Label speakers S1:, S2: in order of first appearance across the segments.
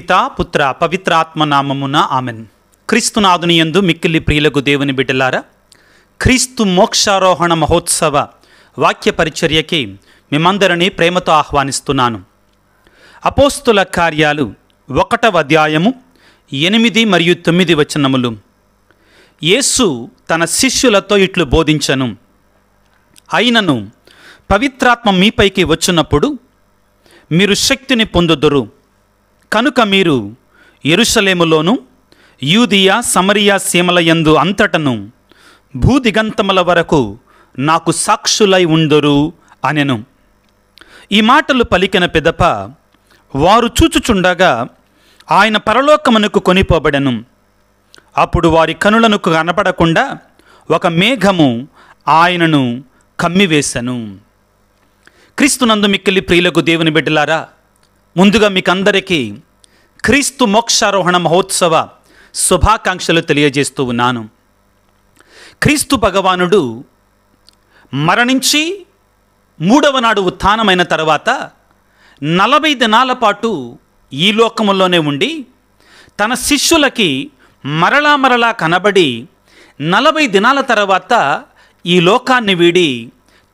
S1: పిత పుత్ర పవిత్రాత్మ నామమున ఆమెన్ క్రీస్తునాథుని ఎందు మిక్కిలి ప్రియులకు దేవుని బిడ్డలారా క్రీస్తు మోక్షారోహణ మహోత్సవ వాక్య పరిచర్యకి మిమ్మందరినీ ప్రేమతో ఆహ్వానిస్తున్నాను అపోస్తుల కార్యాలు ఒకటవ అధ్యాయము ఎనిమిది మరియు తొమ్మిది వచనములు యేసు తన శిష్యులతో ఇట్లు బోధించను అయినను పవిత్రాత్మ మీపైకి వచ్చినప్పుడు మీరు శక్తిని పొందుదురు కనుక మీరు ఎరుసలేములోను యూదియా సమరియా సీమలయందు అంతటను భూదిగంతముల వరకు నాకు సాక్షులై ఉండరు అనెను ఈ మాటలు పలికిన పెదప వారు చూచుచుండగా ఆయన పరలోకమునకు కొనిపోబడెను అప్పుడు వారి కనులను కనపడకుండా ఒక మేఘము ఆయనను కమ్మివేశను క్రీస్తునందు మిక్కిలి ప్రియులకు దేవుని బిడ్డలారా ముందుగా మీకందరికీ క్రీస్తు మోక్షారోహణ మహోత్సవ శుభాకాంక్షలు తెలియజేస్తూ ఉన్నాను క్రీస్తు భగవానుడు మరణించి మూడవ నాడు ఉత్థానమైన తర్వాత నలభై దినాల పాటు ఈ లోకములోనే ఉండి తన శిష్యులకి మరలా మరలా కనబడి నలభై దినాల తర్వాత ఈ లోకాన్ని వీడి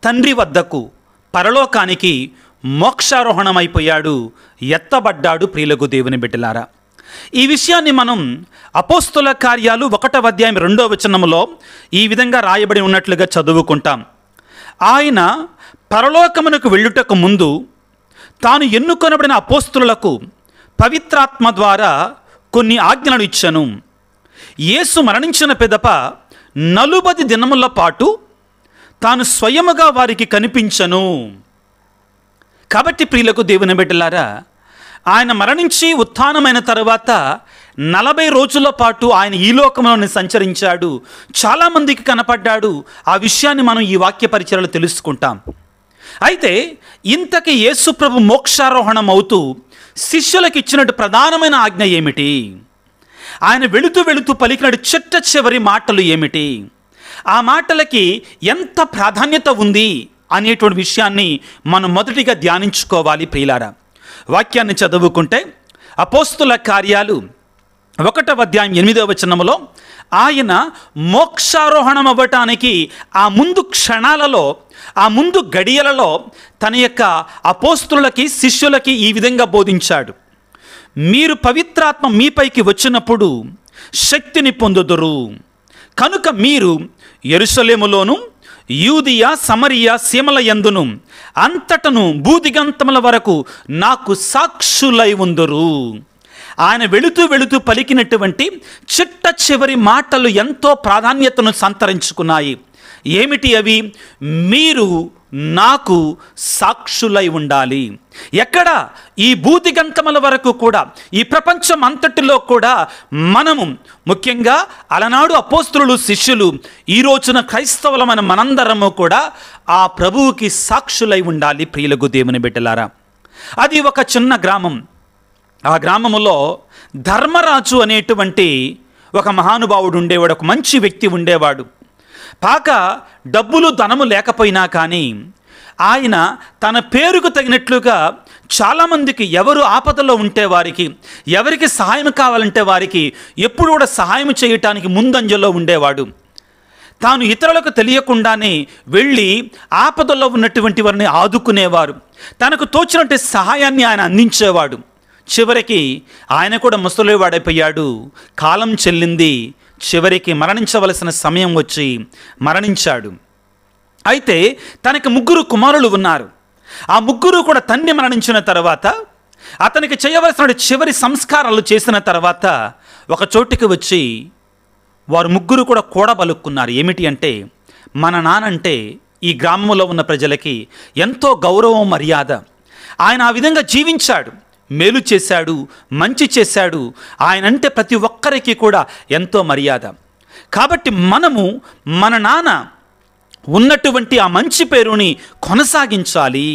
S1: తండ్రి వద్దకు పరలోకానికి మోక్షారోహణమైపోయాడు ఎత్తబడ్డాడు ప్రియులకు దేవుని బిడ్డలారా ఈ విషయాన్ని మనం అపోస్తుల కార్యాలు ఒకటవ అధ్యాయం రెండో వచనంలో ఈ విధంగా రాయబడి ఉన్నట్లుగా చదువుకుంటాం ఆయన పరలోకమునకు వెళ్ళుటకు ముందు తాను ఎన్నుకొనబడిన అపోస్తులకు పవిత్రాత్మ ద్వారా కొన్ని ఆజ్ఞలు ఇచ్చను యేసు మరణించిన పెదప నలుబది దినముల పాటు తాను స్వయముగా వారికి కనిపించను కాబట్టి ప్రియులకు దేవుని బిడ్డలారా ఆయన మరణించి ఉత్థానమైన తర్వాత నలభై రోజుల పాటు ఆయన ఈ లోకంలోనే సంచరించాడు చాలామందికి కనపడ్డాడు ఆ విషయాన్ని మనం ఈ వాక్య పరిచయలు తెలుసుకుంటాం అయితే ఇంతకి యేసుప్రభు మోక్షారోహణం అవుతూ శిష్యులకు ఇచ్చినట్టు ప్రధానమైన ఆజ్ఞ ఏమిటి ఆయన వెళుతూ వెళుతూ పలికినట్టు చిట్ట చివరి మాటలు ఏమిటి ఆ మాటలకి ఎంత ప్రాధాన్యత ఉంది అనేటువంటి విషయాన్ని మనం మొదటిగా ధ్యానించుకోవాలి ప్రియులారా వాక్యాన్ని చదువుకుంటే అపోస్తుల కార్యాలు ఒకటవ అధ్యాయం ఎనిమిదవ వచనంలో ఆయన మోక్షారోహణం అవ్వటానికి ఆ ముందు క్షణాలలో ఆ ముందు గడియలలో తన యొక్క అపోస్తులకి శిష్యులకి ఈ విధంగా బోధించాడు మీరు పవిత్రాత్మ మీపైకి వచ్చినప్పుడు శక్తిని పొందుదురు కనుక మీరు ఎరుసలేములోను యూదియా సమరియ సీమల ఎందును అంతటను బూదిగంతముల వరకు నాకు సాక్షులై ఉందరు ఆయన వెళుతూ వెళుతూ పలికినటువంటి చిట్ట చివరి మాటలు ఎంతో ప్రాధాన్యతను సంతరించుకున్నాయి ఏమిటి అవి మీరు నాకు సాక్షులై ఉండాలి ఎక్కడ ఈ భూతి గంతముల వరకు కూడా ఈ ప్రపంచం అంతటిలో కూడా మనము ముఖ్యంగా అలనాడు అపోస్తులు శిష్యులు ఈ రోజున క్రైస్తవులమైన మనందరము కూడా ఆ ప్రభువుకి సాక్షులై ఉండాలి ప్రియులకు దేవుని బిడ్డలారా అది ఒక చిన్న గ్రామం ఆ గ్రామములో ధర్మరాజు అనేటువంటి ఒక మహానుభావుడు ఉండేవాడు ఒక మంచి వ్యక్తి ఉండేవాడు పాక డబ్బులు ధనము లేకపోయినా కానీ ఆయన తన పేరుకు తగినట్లుగా చాలామందికి ఎవరు ఆపదలో ఉంటే వారికి ఎవరికి సహాయం కావాలంటే వారికి ఎప్పుడు కూడా సహాయం చేయటానికి ముందంజలో ఉండేవాడు తాను ఇతరులకు తెలియకుండానే వెళ్ళి ఆపదలో ఉన్నటువంటి వారిని ఆదుకునేవారు తనకు తోచినట్టు సహాయాన్ని ఆయన అందించేవాడు చివరికి ఆయన కూడా ముసలివాడైపోయాడు కాలం చెల్లింది చివరికి మరణించవలసిన సమయం వచ్చి మరణించాడు అయితే తనకి ముగ్గురు కుమారులు ఉన్నారు ఆ ముగ్గురు కూడా తండ్రి మరణించిన తర్వాత అతనికి చేయవలసిన చివరి సంస్కారాలు చేసిన తర్వాత ఒక చోటికి వచ్చి వారు ముగ్గురు కూడా బలుక్కున్నారు ఏమిటి అంటే మన నానంటే ఈ గ్రామంలో ఉన్న ప్రజలకి ఎంతో గౌరవం మర్యాద ఆయన ఆ విధంగా జీవించాడు మేలు చేశాడు మంచి చేశాడు ఆయన అంటే ప్రతి ఒక్కరికి కూడా ఎంతో మర్యాద కాబట్టి మనము మన నాన్న ఉన్నటువంటి ఆ మంచి పేరుని కొనసాగించాలి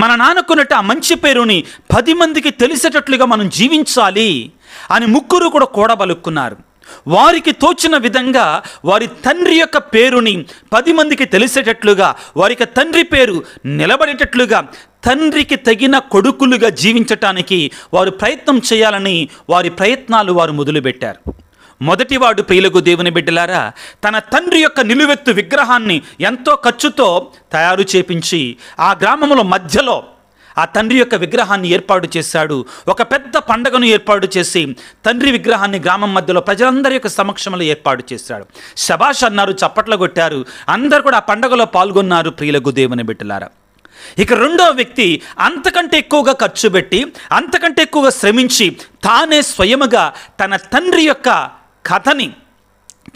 S1: మన నాన్నకున్నట్టు ఆ మంచి పేరుని పది మందికి తెలిసేటట్లుగా మనం జీవించాలి అని ముగ్గురు కూడా కూడబలుక్కున్నారు వారికి తోచిన విధంగా వారి తండ్రి యొక్క పేరుని పది మందికి తెలిసేటట్లుగా వారికి తండ్రి పేరు నిలబడేటట్లుగా తండ్రికి తగిన కొడుకులుగా జీవించటానికి వారు ప్రయత్నం చేయాలని వారి ప్రయత్నాలు వారు మొదలుపెట్టారు మొదటివాడు ప్రియులకు దేవుని బిడ్డలారా తన తండ్రి యొక్క నిలువెత్తు విగ్రహాన్ని ఎంతో ఖర్చుతో తయారు చేపించి ఆ గ్రామంలో మధ్యలో ఆ తండ్రి యొక్క విగ్రహాన్ని ఏర్పాటు చేశాడు ఒక పెద్ద పండగను ఏర్పాటు చేసి తండ్రి విగ్రహాన్ని గ్రామం మధ్యలో ప్రజలందరి యొక్క సమక్షంలో ఏర్పాటు చేశాడు శబాష్ అన్నారు చప్పట్లు కొట్టారు అందరు కూడా ఆ పండగలో పాల్గొన్నారు ప్రియులకు దేవుని బిడ్డలారా ఇక రెండో వ్యక్తి అంతకంటే ఎక్కువగా ఖర్చు పెట్టి అంతకంటే ఎక్కువగా శ్రమించి తానే స్వయముగా తన తండ్రి యొక్క కథని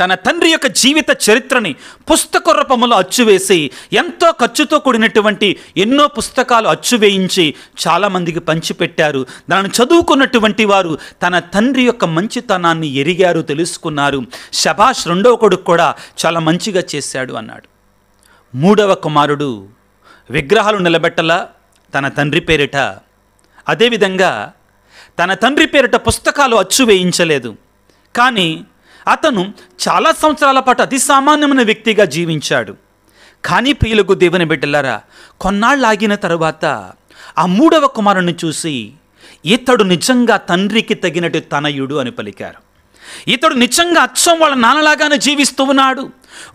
S1: తన తండ్రి యొక్క జీవిత చరిత్రని పుస్తక రూపంలో అచ్చువేసి ఎంతో ఖర్చుతో కూడినటువంటి ఎన్నో పుస్తకాలు అచ్చువేయించి చాలామందికి పంచిపెట్టారు దానిని చదువుకున్నటువంటి వారు తన తండ్రి యొక్క మంచితనాన్ని ఎరిగారు తెలుసుకున్నారు శభాష్ రెండవ కొడుకు కూడా చాలా మంచిగా చేశాడు అన్నాడు మూడవ కుమారుడు విగ్రహాలు నిలబెట్టల తన తండ్రి పేరిట అదేవిధంగా తన తండ్రి పేరిట పుస్తకాలు అచ్చు వేయించలేదు కానీ అతను చాలా సంవత్సరాల పాటు అతి సామాన్యమైన వ్యక్తిగా జీవించాడు కానీ ప్రియులకు దేవుని బిడ్డలారా కొన్నాళ్ళు ఆగిన తరువాత ఆ మూడవ కుమారుణ్ణి చూసి ఇతడు నిజంగా తండ్రికి తగినట్టు తనయుడు అని పలికారు ఇతడు నిజంగా అచ్చం వాళ్ళ నాన్నలాగానే జీవిస్తూ ఉన్నాడు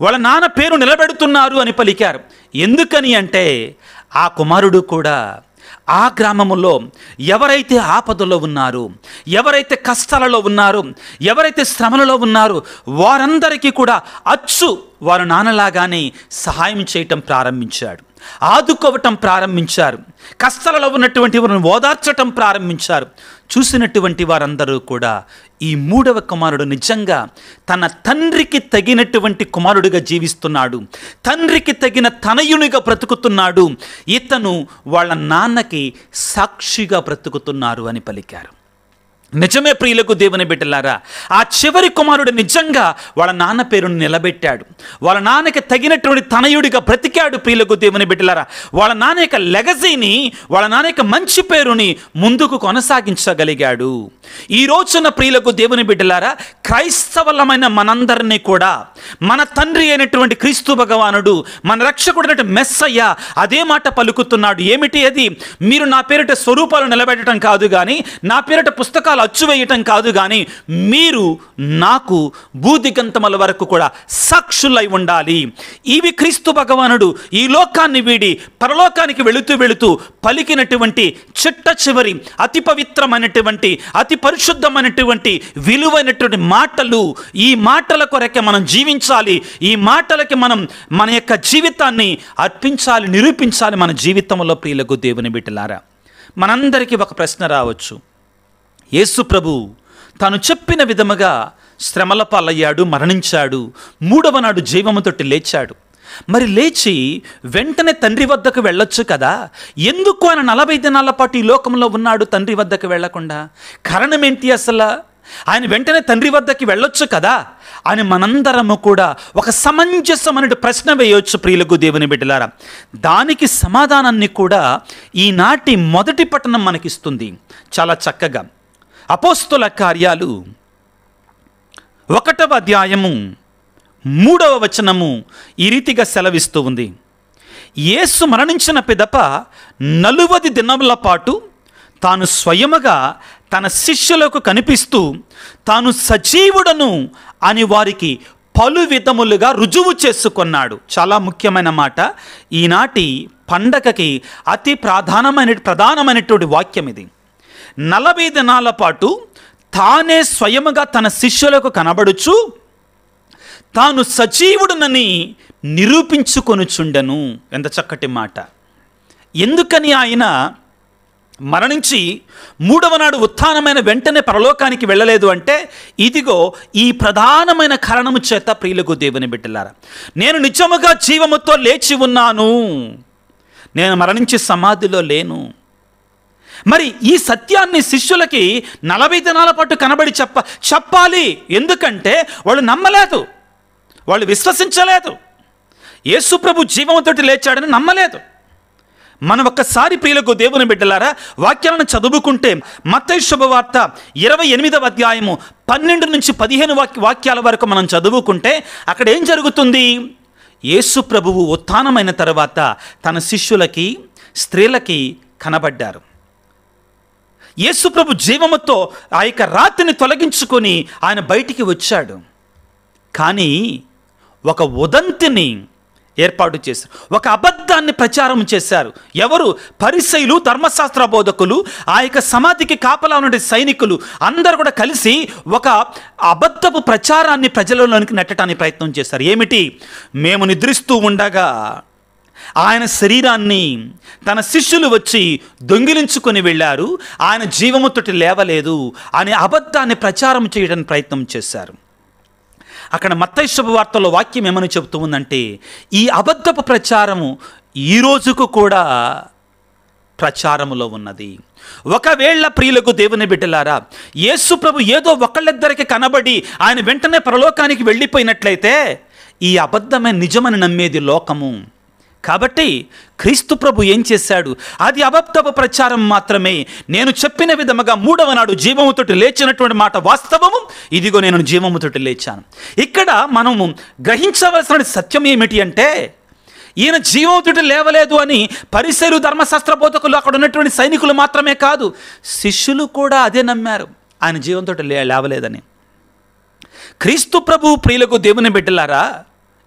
S1: వాళ్ళ నాన్న పేరు నిలబెడుతున్నారు అని పలికారు ఎందుకని అంటే ఆ కుమారుడు కూడా ఆ గ్రామములో ఎవరైతే ఆపదలో ఉన్నారు ఎవరైతే కష్టాలలో ఉన్నారు ఎవరైతే శ్రమలలో ఉన్నారు వారందరికీ కూడా అచ్చు వారు నాన్నలాగానే సహాయం చేయటం ప్రారంభించాడు ఆదుకోవటం ప్రారంభించారు కష్టాలలో ఉన్నటువంటి వారిని ఓదార్చటం ప్రారంభించారు చూసినటువంటి వారందరూ కూడా ఈ మూడవ కుమారుడు నిజంగా తన తండ్రికి తగినటువంటి కుమారుడిగా జీవిస్తున్నాడు తండ్రికి తగిన తనయునిగా బ్రతుకుతున్నాడు ఇతను వాళ్ళ నాన్నకి సాక్షిగా బ్రతుకుతున్నారు అని పలికారు నిజమే ప్రియులకు దేవుని బిడ్డలారా ఆ చివరి కుమారుడు నిజంగా వాళ్ళ నాన్న పేరును నిలబెట్టాడు వాళ్ళ నాన్నకి తగినటువంటి తనయుడిగా బ్రతికాడు ప్రియులకు దేవుని బిడ్డలారా వాళ్ళ నాన్న యొక్క లెగజీని వాళ్ళ నాన్న యొక్క మంచి పేరుని ముందుకు కొనసాగించగలిగాడు ఈ రోజున ప్రియులకు దేవుని బిడ్డలారా క్రైస్తవలమైన మనందరినీ కూడా మన తండ్రి అయినటువంటి క్రీస్తు భగవానుడు మన రక్షకుడు మెస్సయ్య అదే మాట పలుకుతున్నాడు ఏమిటి అది మీరు నా పేరిట స్వరూపాలు నిలబెట్టడం కాదు కానీ నా పేరిట పుస్తకాలు ఖర్చు వేయటం కాదు కానీ మీరు నాకు బూదిగంతముల వరకు కూడా సాక్షులై ఉండాలి ఇవి క్రీస్తు భగవానుడు ఈ లోకాన్ని వీడి పరలోకానికి వెళుతూ వెళుతూ పలికినటువంటి చిట్ట చివరి అతి పవిత్రమైనటువంటి అతి పరిశుద్ధమైనటువంటి విలువైనటువంటి మాటలు ఈ మాటల కొరకే మనం జీవించాలి ఈ మాటలకి మనం మన యొక్క జీవితాన్ని అర్పించాలి నిరూపించాలి మన జీవితంలో ప్రియులకు దేవుని బిడ్డలారా మనందరికీ ఒక ప్రశ్న రావచ్చు యేసు ప్రభు తాను చెప్పిన విధముగా శ్రమల పాలయ్యాడు మరణించాడు మూడవ నాడు జీవముతోటి లేచాడు మరి లేచి వెంటనే తండ్రి వద్దకు వెళ్ళొచ్చు కదా ఎందుకు ఆయన నలభై దినాల పాటు ఈ లోకంలో ఉన్నాడు తండ్రి వద్దకు వెళ్లకుండా కారణం ఏంటి అసలు ఆయన వెంటనే తండ్రి వద్దకి వెళ్ళొచ్చు కదా అని మనందరము కూడా ఒక సమంజసమైన ప్రశ్న వేయొచ్చు ప్రియులకు దేవుని బిడ్డలారా దానికి సమాధానాన్ని కూడా ఈనాటి మొదటి పట్టణం మనకిస్తుంది చాలా చక్కగా అపోస్తుల కార్యాలు ఒకటవ అధ్యాయము మూడవ వచనము ఈ రీతిగా సెలవిస్తూ ఉంది ఏసు మరణించిన పిదప నలువది దినముల పాటు తాను స్వయముగా తన శిష్యులకు కనిపిస్తూ తాను సజీవుడను అని వారికి పలు విధములుగా రుజువు చేసుకున్నాడు చాలా ముఖ్యమైన మాట ఈనాటి పండగకి అతి ప్రధానమైన ప్రధానమైనటువంటి వాక్యం ఇది నలభై దినాల పాటు తానే స్వయముగా తన శిష్యులకు కనబడుచు తాను సజీవుడునని నిరూపించుకొనుచుండెను ఎంత చక్కటి మాట ఎందుకని ఆయన మరణించి మూడవ నాడు ఉత్థానమైన వెంటనే పరలోకానికి వెళ్ళలేదు అంటే ఇదిగో ఈ ప్రధానమైన కారణము చేత ప్రియులకు దేవుని బిడ్డలారా నేను నిజముగా జీవముతో లేచి ఉన్నాను నేను మరణించి సమాధిలో లేను మరి ఈ సత్యాన్ని శిష్యులకి నలభై దినాల పాటు కనబడి చెప్ప చెప్పాలి ఎందుకంటే వాళ్ళు నమ్మలేదు వాళ్ళు విశ్వసించలేదు యేసుప్రభు జీవంతోటి లేచాడని నమ్మలేదు మనం ఒక్కసారి ప్రియులకు దేవుని బిడ్డలారా వాక్యాలను చదువుకుంటే మత శుభవార్త ఇరవై ఎనిమిదవ అధ్యాయము పన్నెండు నుంచి పదిహేను వాక్య వాక్యాల వరకు మనం చదువుకుంటే అక్కడ ఏం జరుగుతుంది యేసు ప్రభువు ఉత్థానమైన తర్వాత తన శిష్యులకి స్త్రీలకి కనబడ్డారు యేసుప్రభు జీవముతో ఆ యొక్క రాతిని తొలగించుకొని ఆయన బయటికి వచ్చాడు కానీ ఒక ఉదంతిని ఏర్పాటు చేశారు ఒక అబద్ధాన్ని ప్రచారం చేశారు ఎవరు పరిశైలు ధర్మశాస్త్ర బోధకులు ఆ యొక్క సమాధికి కాపలా ఉన్న సైనికులు అందరు కూడా కలిసి ఒక అబద్ధపు ప్రచారాన్ని ప్రజలలోనికి నెట్టడానికి ప్రయత్నం చేశారు ఏమిటి మేము నిద్రిస్తూ ఉండగా ఆయన శరీరాన్ని తన శిష్యులు వచ్చి దొంగిలించుకొని వెళ్ళారు ఆయన జీవముతోటి లేవలేదు అనే అబద్ధాన్ని ప్రచారం చేయడానికి ప్రయత్నం చేశారు అక్కడ మత్తైశుభ వార్తలో వాక్యం ఏమని చెబుతూ ఉందంటే ఈ అబద్ధపు ప్రచారము ఈ రోజుకు కూడా ప్రచారములో ఉన్నది ఒకవేళ ప్రియులకు దేవుని బిడ్డలారా యేసు ప్రభు ఏదో ఒకళ్ళిద్దరికి కనబడి ఆయన వెంటనే పరలోకానికి వెళ్ళిపోయినట్లయితే ఈ అబద్ధమే నిజమని నమ్మేది లోకము కాబట్టి క్రీస్తు ప్రభు ఏం చేశాడు అది అబద్ధపు ప్రచారం మాత్రమే నేను చెప్పిన విధముగా మూడవ నాడు జీవముతోటి లేచినటువంటి మాట వాస్తవము ఇదిగో నేను జీవముతోటి లేచాను ఇక్కడ మనము గ్రహించవలసిన సత్యం ఏమిటి అంటే ఈయన జీవముతోటి లేవలేదు అని పరిసరు ధర్మశాస్త్ర బోధకులు అక్కడ ఉన్నటువంటి సైనికులు మాత్రమే కాదు శిష్యులు కూడా అదే నమ్మారు ఆయన జీవంతో లేవలేదని క్రీస్తు ప్రభు ప్రియులకు దేవుని బిడ్డలారా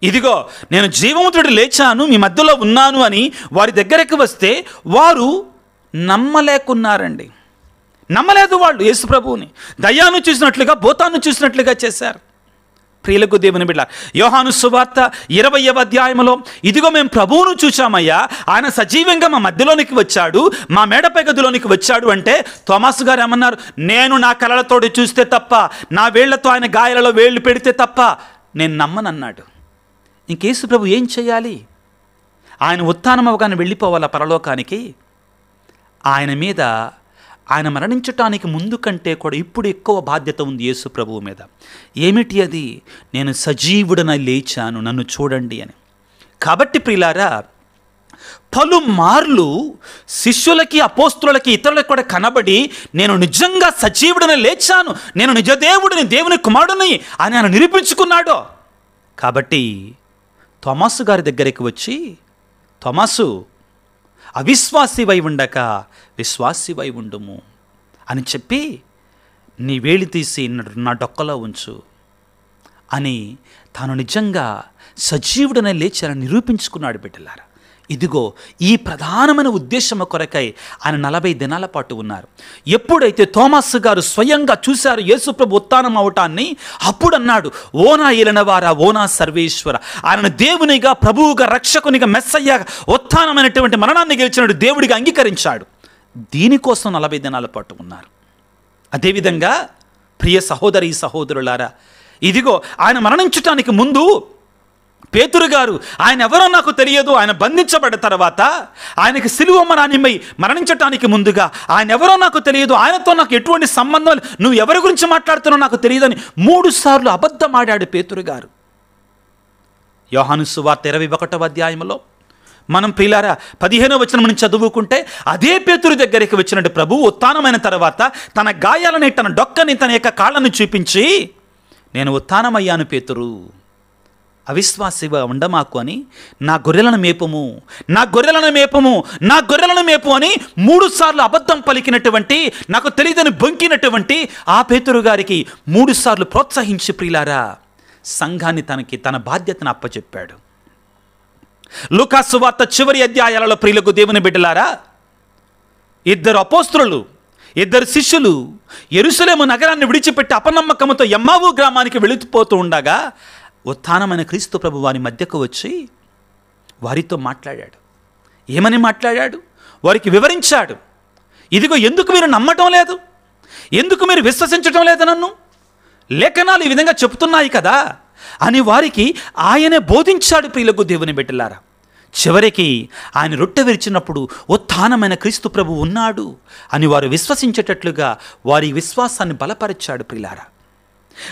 S1: ఇదిగో నేను జీవముతుడు లేచాను మీ మధ్యలో ఉన్నాను అని వారి దగ్గరకు వస్తే వారు నమ్మలేకున్నారండి నమ్మలేదు వాళ్ళు యేసుప్రభువుని దయ్యాను చూసినట్లుగా భూతాన్ని చూసినట్లుగా చేశారు ప్రియులకు దేవుని బిడ్డ యోహాను సువార్త ఇరవయవ అధ్యాయంలో ఇదిగో మేము ప్రభువును చూచామయ్యా ఆయన సజీవంగా మా మధ్యలోనికి వచ్చాడు మా మేడపై గదిలోనికి వచ్చాడు అంటే థోమాస్ గారు ఏమన్నారు నేను నా కళలతోటి చూస్తే తప్ప నా వేళ్లతో ఆయన గాయాలలో వేళ్ళు పెడితే తప్ప నేను నమ్మనన్నాడు ఇంకేసు ప్రభు ఏం చేయాలి ఆయన అవగానే వెళ్ళిపోవాలా పరలోకానికి ఆయన మీద ఆయన మరణించటానికి ముందు కంటే కూడా ఇప్పుడు ఎక్కువ బాధ్యత ఉంది యేసు ప్రభువు మీద ఏమిటి అది నేను సజీవుడన లేచాను నన్ను చూడండి అని కాబట్టి ప్రిలారా పలుమార్లు శిష్యులకి అపోస్తులకి ఇతరులకు కూడా కనబడి నేను నిజంగా సజీవుడన లేచాను నేను నిజదేవుడిని దేవుని కుమారుడిని అని ఆయన నిరూపించుకున్నాడో కాబట్టి తోమాసు గారి దగ్గరికి వచ్చి థమసు అవిశ్వాసివై ఉండక విశ్వాసివై ఉండుము అని చెప్పి నీ వేలి తీసి నా డొక్కలో ఉంచు అని తాను నిజంగా సజీవుడనే లేచారని నిరూపించుకున్నాడు బిడ్డలారా ఇదిగో ఈ ప్రధానమైన ఉద్దేశము కొరకై ఆయన నలభై దినాల పాటు ఉన్నారు ఎప్పుడైతే థోమస్ గారు స్వయంగా చూశారు యేసుప్రభు ఉత్నం అవటాన్ని అప్పుడు అన్నాడు ఓనా ఏలినవారా ఓనా సర్వేశ్వర ఆయన దేవునిగా ప్రభువుగా రక్షకునిగా మెస్సయ్యా ఉత్నమైనటువంటి మరణాన్ని గెలిచినట్టు దేవుడిగా అంగీకరించాడు దీనికోసం నలభై దినాల పాటు ఉన్నారు అదేవిధంగా ప్రియ సహోదరి సహోదరులారా ఇదిగో ఆయన మరణించటానికి ముందు పేతురు గారు ఆయన ఎవరో నాకు తెలియదు ఆయన బంధించబడిన తర్వాత ఆయనకి సిలువ మరణమై మరణించటానికి ముందుగా ఆయన ఎవరో నాకు తెలియదు ఆయనతో నాకు ఎటువంటి సంబంధం నువ్వు ఎవరి గురించి మాట్లాడుతున్నావు నాకు తెలియదని మూడు సార్లు అబద్ధం ఆడాడు పేతురు గారు యోహానుసు వార్త ఇరవై ఒకటవ అధ్యాయంలో మనం పిల్లారా పదిహేనో వచ్చిన నుంచి చదువుకుంటే అదే పేతురు దగ్గరికి వచ్చినట్టు ప్రభు ఉత్థానమైన తర్వాత తన గాయాలని తన డొక్కని తన యొక్క కాళ్ళని చూపించి నేను ఉత్థానమయ్యాను పేతురు అవిశ్వాసిగా ఉండమాకు అని నా గొర్రెలను మేపము నా గొర్రెలను మేపము నా గొర్రెలను మేపు అని మూడుసార్లు అబద్ధం పలికినటువంటి నాకు తెలియదని బొంకినటువంటి ఆ పేతురు గారికి మూడుసార్లు ప్రోత్సహించి ప్రియులారా సంఘాన్ని తనకి తన బాధ్యతను అప్పచెప్పాడు వార్త చివరి అధ్యాయాలలో ప్రియులకు దేవుని బిడ్డలారా ఇద్దరు అపోస్త్రులు ఇద్దరు శిష్యులు ఎరుసలేము నగరాన్ని విడిచిపెట్టి అపనమ్మకంతో ఎమ్మావు గ్రామానికి వెళుతుపోతూ ఉండగా ఉత్థానమైన క్రీస్తు ప్రభు వారి మధ్యకు వచ్చి వారితో మాట్లాడాడు ఏమని మాట్లాడాడు వారికి వివరించాడు ఇదిగో ఎందుకు మీరు నమ్మటం లేదు ఎందుకు మీరు విశ్వసించటం లేదు నన్ను లేఖనాలు ఈ విధంగా చెప్తున్నాయి కదా అని వారికి ఆయనే బోధించాడు ప్రియులకు దేవుని బిడ్డలారా చివరికి ఆయన రొట్టె విరిచినప్పుడు ఉత్థానమైన క్రీస్తు ప్రభు ఉన్నాడు అని వారు విశ్వసించేటట్లుగా వారి విశ్వాసాన్ని బలపరిచాడు ప్రిలారా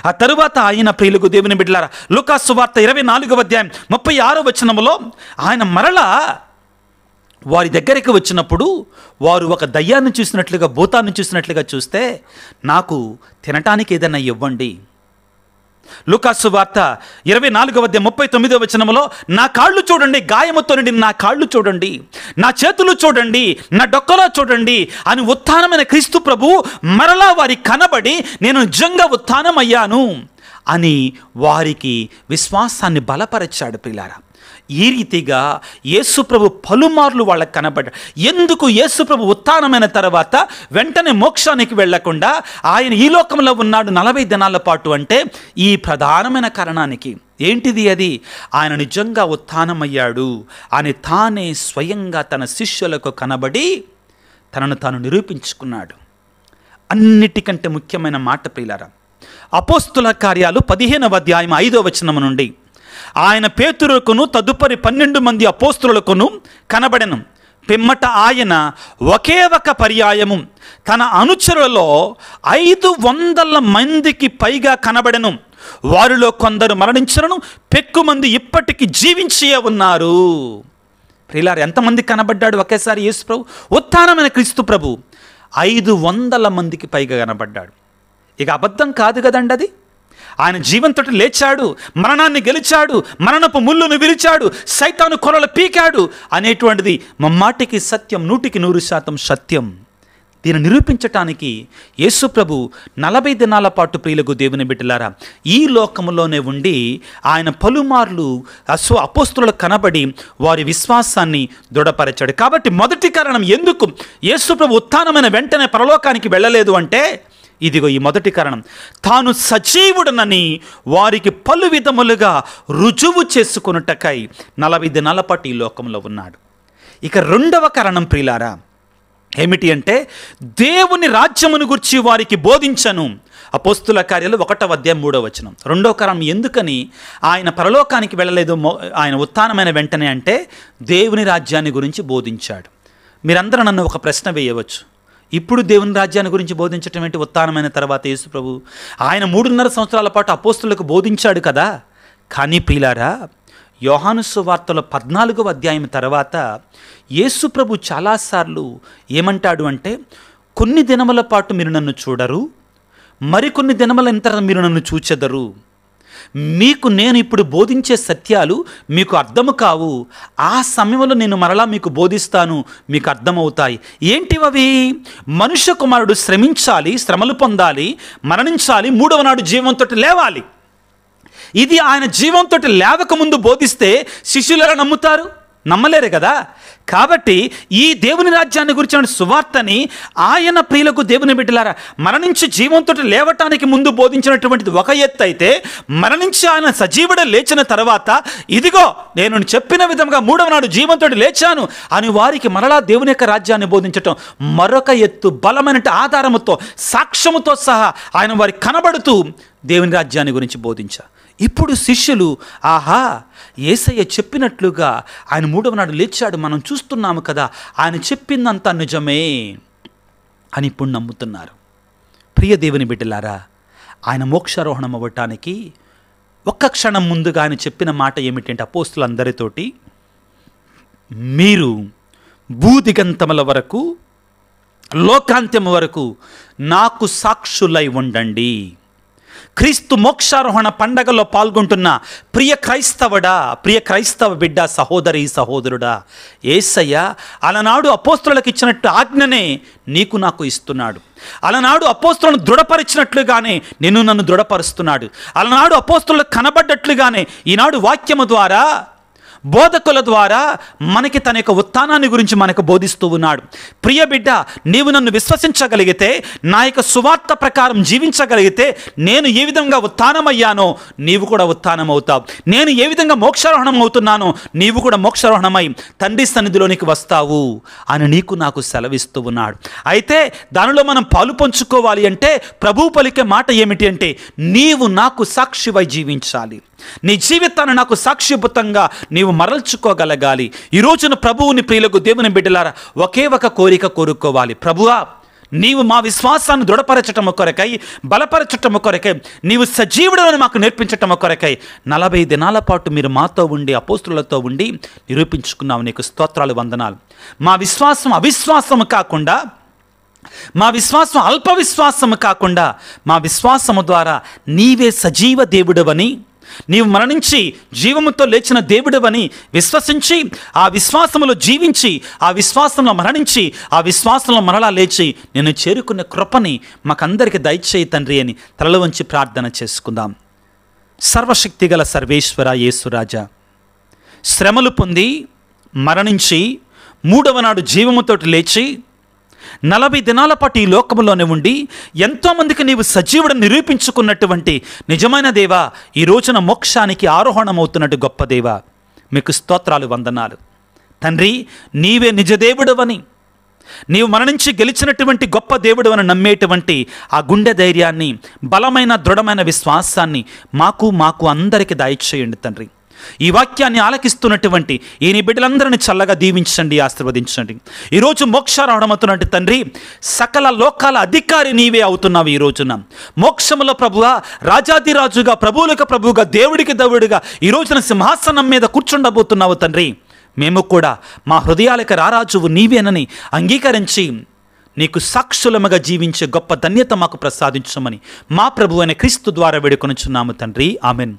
S1: ఆ తరువాత ఆయన ప్రియులకు దేవుని బిడ్డలారా లుకాసు వార్త ఇరవై నాలుగవ అధ్యాయం ముప్పై ఆరో వచనంలో ఆయన మరలా వారి దగ్గరికి వచ్చినప్పుడు వారు ఒక దయ్యాన్ని చూసినట్లుగా భూతాన్ని చూసినట్లుగా చూస్తే నాకు తినటానికి ఏదైనా ఇవ్వండి లుకాసు వార్త ఇరవై నాలుగవ అధ్యాయం ముప్పై తొమ్మిదవ వచనంలో నా కాళ్ళు చూడండి గాయముతో నిండి నా కాళ్ళు చూడండి నా చేతులు చూడండి నా డొక్కలో చూడండి అని ఉత్థానమైన క్రీస్తు ప్రభు మరలా వారి కనబడి నేను నిజంగా అయ్యాను అని వారికి విశ్వాసాన్ని బలపరిచాడు పిల్లారా ఈ రీతిగా యేసుప్రభు పలుమార్లు వాళ్ళకి కనబడ్డాడు ఎందుకు యేసుప్రభు ఉత్థానమైన తర్వాత వెంటనే మోక్షానికి వెళ్లకుండా ఆయన ఈ లోకంలో ఉన్నాడు నలభై దినాల పాటు అంటే ఈ ప్రధానమైన కారణానికి ఏంటిది అది ఆయన నిజంగా ఉత్థానమయ్యాడు అని తానే స్వయంగా తన శిష్యులకు కనబడి తనను తాను నిరూపించుకున్నాడు అన్నిటికంటే ముఖ్యమైన మాట ప్రియులారా అపోస్తుల కార్యాలు పదిహేనవ అధ్యాయం ఐదో వచనం నుండి ఆయన పేతురుకును తదుపరి పన్నెండు మంది అపోస్తులకును కనబడెను పిమ్మట ఆయన ఒకే ఒక పర్యాయము తన అనుచరులలో ఐదు వందల మందికి పైగా కనబడెను వారిలో కొందరు మరణించరను పెక్కు మంది ఇప్పటికీ జీవించే ఉన్నారు ప్రిలారు ఎంతమంది కనబడ్డాడు ఒకేసారి యేసు ప్రభు ఉత్తానమైన క్రీస్తు ప్రభు ఐదు వందల మందికి పైగా కనబడ్డాడు ఇక అబద్ధం కాదు కదండి అది ఆయన జీవంతోటి లేచాడు మరణాన్ని గెలిచాడు మరణపు ముళ్ళును విరిచాడు సైతాను కొరలు పీకాడు అనేటువంటిది మమ్మాటికి సత్యం నూటికి నూరు శాతం సత్యం దీన్ని నిరూపించటానికి యేసుప్రభు నలభై దినాల పాటు ప్రియులకు దేవుని బిడ్డలారా ఈ లోకంలోనే ఉండి ఆయన పలుమార్లు అశ్వ అపోస్తులకు కనబడి వారి విశ్వాసాన్ని దృఢపరచాడు కాబట్టి మొదటి కారణం ఎందుకు యేసుప్రభు ఉత్థానమైన వెంటనే పరలోకానికి వెళ్ళలేదు అంటే ఇదిగో ఈ మొదటి కారణం తాను సజీవుడనని వారికి పలు విధములుగా రుజువు చేసుకున్నటకై నలభై దినాల పాటు ఈ లోకంలో ఉన్నాడు ఇక రెండవ కారణం ప్రియులారా ఏమిటి అంటే దేవుని రాజ్యమును గురించి వారికి బోధించను అపోస్తుల కార్యాలు ఒకటవ అధ్యాయం మూడవ వచనం రెండవ కారణం ఎందుకని ఆయన పరలోకానికి వెళ్ళలేదు ఆయన ఉత్థానమైన వెంటనే అంటే దేవుని రాజ్యాన్ని గురించి బోధించాడు మీరందరూ నన్ను ఒక ప్రశ్న వేయవచ్చు ఇప్పుడు దేవుని రాజ్యాన్ని గురించి బోధించటం ఏంటి ఉత్థానమైన తర్వాత యేసుప్రభు ఆయన మూడున్నర సంవత్సరాల పాటు అపోస్తులకు బోధించాడు కదా కానీ పీలారా యోహాను వార్తల పద్నాలుగవ అధ్యాయం తర్వాత యేసుప్రభు చాలాసార్లు ఏమంటాడు అంటే కొన్ని దినముల పాటు మీరు నన్ను చూడరు మరికొన్ని దినముల ఇంత మీరు నన్ను చూచెదరు మీకు నేను ఇప్పుడు బోధించే సత్యాలు మీకు అర్థము కావు ఆ సమయంలో నేను మరలా మీకు బోధిస్తాను మీకు అర్థమవుతాయి ఏంటివవి మనుష్య కుమారుడు శ్రమించాలి శ్రమలు పొందాలి మరణించాలి మూడవ నాడు జీవంతో లేవాలి ఇది ఆయన జీవంతో లేవకముందు బోధిస్తే శిష్యులెలా నమ్ముతారు నమ్మలేరు కదా కాబట్టి ఈ దేవుని రాజ్యాన్ని గురించిన సువార్తని ఆయన ప్రియులకు దేవుని బిడ్డలారా మరణించి జీవంతో లేవటానికి ముందు బోధించినటువంటిది ఒక ఎత్తు అయితే మరణించి ఆయన సజీవుడ లేచిన తర్వాత ఇదిగో నేను చెప్పిన విధంగా మూడవ నాడు జీవంతో లేచాను అని వారికి మరలా దేవుని యొక్క రాజ్యాన్ని బోధించటం మరొక ఎత్తు బలమైన ఆధారముతో సాక్ష్యముతో సహా ఆయన వారికి కనబడుతూ దేవుని రాజ్యాన్ని గురించి బోధించారు ఇప్పుడు శిష్యులు ఆహా ఏసయ్య చెప్పినట్లుగా ఆయన మూడవ నాడు లేచాడు మనం చూస్తున్నాము కదా ఆయన చెప్పిందంతా నిజమే అని ఇప్పుడు నమ్ముతున్నారు ప్రియ దేవుని బిడ్డలారా ఆయన మోక్షారోహణం అవ్వటానికి ఒక్క క్షణం ముందుగా ఆయన చెప్పిన మాట ఏమిటంటే అపోస్తులందరితోటి మీరు భూదిగంతముల వరకు లోకాంత్యం వరకు నాకు సాక్షులై ఉండండి క్రీస్తు మోక్షారోహణ పండగలో పాల్గొంటున్న ప్రియ క్రైస్తవుడా ప్రియ క్రైస్తవ బిడ్డ సహోదరి సహోదరుడా ఏసయ్య అలనాడు అపోస్తులకు ఇచ్చినట్టు ఆజ్ఞనే నీకు నాకు ఇస్తున్నాడు అలనాడు అపోస్తులను దృఢపరిచినట్లుగానే నిన్ను నన్ను దృఢపరుస్తున్నాడు అలనాడు అపోస్తులకు కనబడ్డట్లుగానే ఈనాడు వాక్యము ద్వారా బోధకుల ద్వారా మనకి తన యొక్క ఉత్థానాన్ని గురించి మనకు బోధిస్తూ ఉన్నాడు ప్రియ బిడ్డ నీవు నన్ను విశ్వసించగలిగితే నా యొక్క సువార్త ప్రకారం జీవించగలిగితే నేను ఏ విధంగా ఉత్థానమయ్యానో నీవు కూడా ఉత్థానమవుతావు నేను ఏ విధంగా మోక్షారోహణం అవుతున్నానో నీవు కూడా మోక్షారోహణమై తండ్రి సన్నిధిలోనికి వస్తావు అని నీకు నాకు సెలవిస్తూ ఉన్నాడు అయితే దానిలో మనం పాలు పంచుకోవాలి అంటే ప్రభు పలికే మాట ఏమిటి అంటే నీవు నాకు సాక్షివై జీవించాలి నీ జీవితాన్ని నాకు సాక్షిభూతంగా నీవు మరల్చుకోగలగాలి ఈ రోజున ప్రభువుని ప్రియులకు దేవుని బిడ్డలారా ఒకే ఒక కోరిక కోరుకోవాలి ప్రభువా నీవు మా విశ్వాసాన్ని దృఢపరచటం కొరకై బలపరచటం కొరకై నీవు సజీవుడని మాకు నేర్పించటం కొరకై నలభై దినాల పాటు మీరు మాతో ఉండి అపోస్తులతో ఉండి నిరూపించుకున్నావు నీకు స్తోత్రాలు వందనాలు మా విశ్వాసం అవిశ్వాసం కాకుండా మా విశ్వాసం అల్ప విశ్వాసం కాకుండా మా విశ్వాసము ద్వారా నీవే సజీవ దేవుడవని నీవు మరణించి జీవముతో లేచిన దేవుడవని విశ్వసించి ఆ విశ్వాసములో జీవించి ఆ విశ్వాసంలో మరణించి ఆ విశ్వాసంలో మరలా లేచి నేను చేరుకున్న కృపని మాకందరికీ దయచేయి తండ్రి అని తలలు వంచి ప్రార్థన చేసుకుందాం సర్వశక్తిగల సర్వేశ్వర యేసురాజా శ్రమలు పొంది మరణించి మూడవ నాడు జీవముతోటి లేచి నలభై దినాల పాటు ఈ లోకంలోనే ఉండి ఎంతోమందికి నీవు సజీవుడు నిరూపించుకున్నటువంటి నిజమైన దేవా ఈ రోజున మోక్షానికి ఆరోహణమవుతున్నట్టు గొప్ప దేవా మీకు స్తోత్రాలు వందనాలు తండ్రి నీవే నిజదేవుడవని నీవు మన నుంచి గెలిచినటువంటి గొప్ప దేవుడు అని నమ్మేటువంటి ఆ గుండె ధైర్యాన్ని బలమైన దృఢమైన విశ్వాసాన్ని మాకు మాకు అందరికీ దయచేయండి తండ్రి ఈ వాక్యాన్ని ఆలకిస్తున్నటువంటి ఈయన బిడ్డలందరిని చల్లగా దీవించండి ఆశీర్వదించండి ఈరోజు మోక్ష రావడమవుతున్నట్టు తండ్రి సకల లోకాల అధికారి నీవే అవుతున్నావు ఈ రోజున మోక్షములో ప్రభుగా రాజాదిరాజుగా ప్రభువులకు ప్రభువుగా దేవుడికి దేవుడిగా ఈ రోజున సింహాసనం మీద కూర్చుండబోతున్నావు తండ్రి మేము కూడా మా హృదయాలకు రారాజువు నీవేనని అంగీకరించి నీకు సాక్షులముగా జీవించే గొప్ప ధన్యత మాకు ప్రసాదించమని మా ప్రభు అనే క్రీస్తు ద్వారా వేడుకొనిచున్నాము తండ్రి ఆమెన్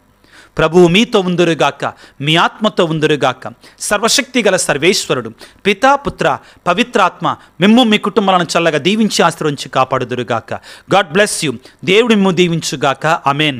S1: ప్రభువు మీతో ఉందురుగాక మీ ఆత్మతో ఉందురుగాక సర్వశక్తి గల సర్వేశ్వరుడు పితా పుత్ర పవిత్రాత్మ మిమ్ము మీ కుటుంబాలను చల్లగా దీవించి ఆశ్రయించి కాపాడుదురుగాక గాడ్ బ్లెస్ యూ దేవుడి మిమ్ము దీవించుగాక అమేన్